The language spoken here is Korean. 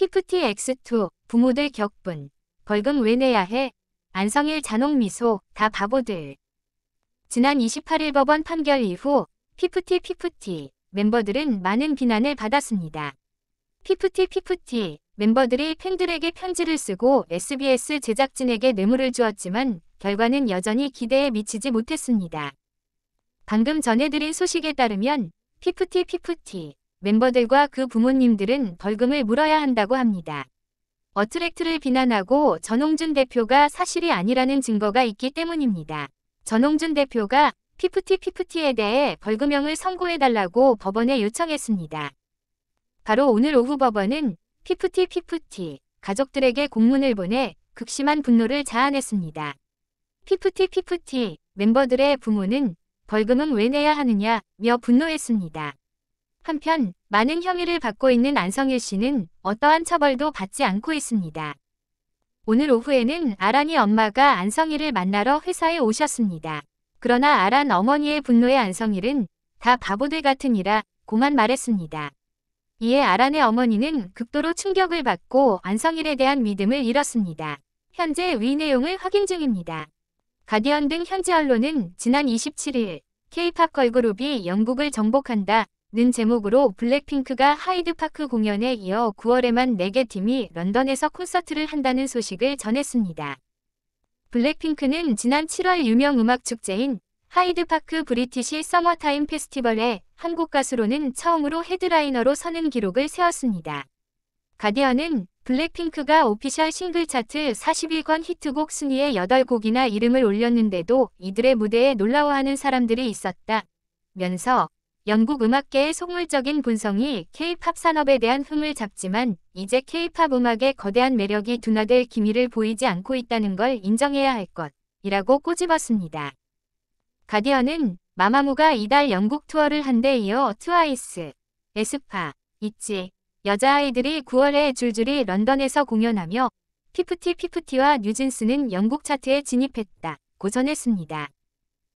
PFTX2 부모들 격분 벌금 왜 내야 해 안성일 잔혹 미소 다 바보들 지난 28일 법원 판결 이후 피프티 피프티 멤버들은 많은 비난을 받았습니다. 피프티 피프티 멤버들이 팬들에게 편지를 쓰고 SBS 제작진에게 뇌물을 주었지만 결과는 여전히 기대에 미치지 못했습니다. 방금 전해드린 소식에 따르면 피프티 피프티 멤버들과 그 부모님들은 벌금을 물어야 한다고 합니다. 어트랙트를 비난하고 전홍준 대표가 사실이 아니라는 증거가 있기 때문입니다. 전홍준 대표가 피프티피프티에 대해 벌금형을 선고해달라고 법원에 요청했습니다. 바로 오늘 오후 법원은 피프티피프티 가족들에게 공문을 보내 극심한 분노를 자아냈습니다. 피프티피프티 멤버들의 부모는 벌금은 왜 내야 하느냐며 분노했습니다. 한편 많은 혐의를 받고 있는 안성일 씨는 어떠한 처벌도 받지 않고 있습니다. 오늘 오후에는 아란이 엄마가 안성일을 만나러 회사에 오셨습니다. 그러나 아란 어머니의 분노에 안성일은 다 바보들 같으니라 고만 말했습니다. 이에 아란의 어머니는 극도로 충격을 받고 안성일에 대한 믿음을 잃었습니다. 현재 위 내용을 확인 중입니다. 가디언 등 현지 언론은 지난 27일 k p o p 걸그룹이 영국을 정복한다 는 제목으로 블랙핑크가 하이드파크 공연에 이어 9월에만 4개 팀이 런던에서 콘서트를 한다는 소식을 전했습니다. 블랙핑크는 지난 7월 유명 음악 축제인 하이드파크 브리티시 서머타임 페스티벌에 한국 가수로는 처음으로 헤드라이너로 서는 기록을 세웠습니다. 가디언은 블랙핑크가 오피셜 싱글 차트 41권 히트곡 순위에 8곡이나 이름을 올렸는데도 이들의 무대에 놀라워하는 사람들이 있었다. 면서 영국 음악계의 속물적인 분성이 K-팝 산업에 대한 흠을 잡지만 이제 K-팝 음악의 거대한 매력이 둔화될 기미를 보이지 않고 있다는 걸 인정해야 할 것이라고 꼬집었습니다. 가디언은 마마무가 이달 영국 투어를 한 데 이어 트와이스, 에스파, 있지, 여자아이들이 9월에 줄줄이 런던에서 공연하며 피프티 피프티와 뉴진스는 영국 차트에 진입했다. 고전했습니다.